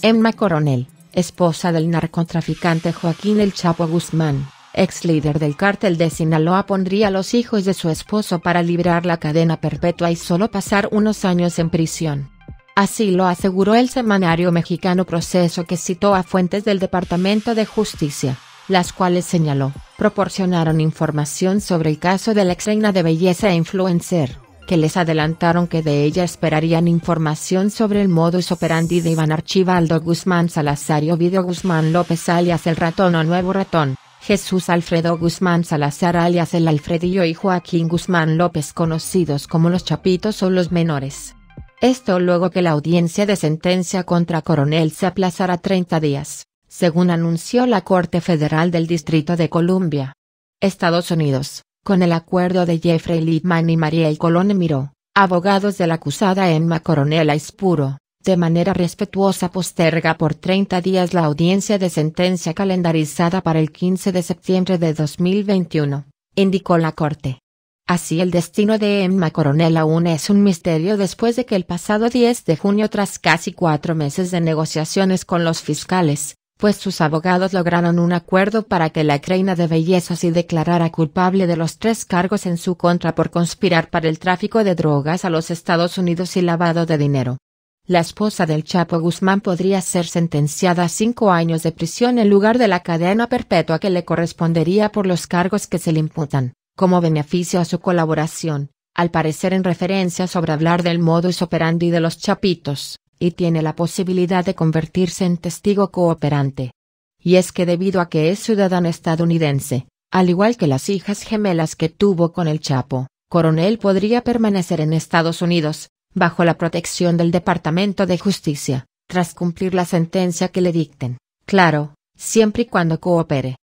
Emma Coronel, esposa del narcotraficante Joaquín El Chapo Guzmán, ex líder del cártel de Sinaloa pondría a los hijos de su esposo para librar la cadena perpetua y solo pasar unos años en prisión. Así lo aseguró el semanario mexicano Proceso que citó a fuentes del Departamento de Justicia, las cuales señaló, proporcionaron información sobre el caso de la ex reina de belleza e influencer, que les adelantaron que de ella esperarían información sobre el modus operandi de Iván Archivaldo Guzmán Salazar y Ovidio Guzmán López alias El Ratón o Nuevo Ratón. Jesús Alfredo Guzmán Salazar alias el Alfredillo y Joaquín Guzmán López conocidos como los Chapitos o los menores. Esto luego que la audiencia de sentencia contra Coronel se aplazará 30 días, según anunció la Corte Federal del Distrito de Columbia. Estados Unidos con el acuerdo de Jeffrey Littman y Mariel Colón Miró, abogados de la acusada Emma Coronel Aispuro, de manera respetuosa posterga por 30 días la audiencia de sentencia calendarizada para el 15 de septiembre de 2021, indicó la Corte. Así el destino de Emma Coronel aún es un misterio después de que el pasado 10 de junio tras casi cuatro meses de negociaciones con los fiscales, pues sus abogados lograron un acuerdo para que la reina de belleza se declarara culpable de los tres cargos en su contra por conspirar para el tráfico de drogas a los Estados Unidos y lavado de dinero. La esposa del Chapo Guzmán podría ser sentenciada a cinco años de prisión en lugar de la cadena perpetua que le correspondería por los cargos que se le imputan, como beneficio a su colaboración, al parecer en referencia sobre hablar del modus operandi de los chapitos y tiene la posibilidad de convertirse en testigo cooperante. Y es que debido a que es ciudadano estadounidense, al igual que las hijas gemelas que tuvo con el Chapo, Coronel podría permanecer en Estados Unidos, bajo la protección del Departamento de Justicia, tras cumplir la sentencia que le dicten, claro, siempre y cuando coopere.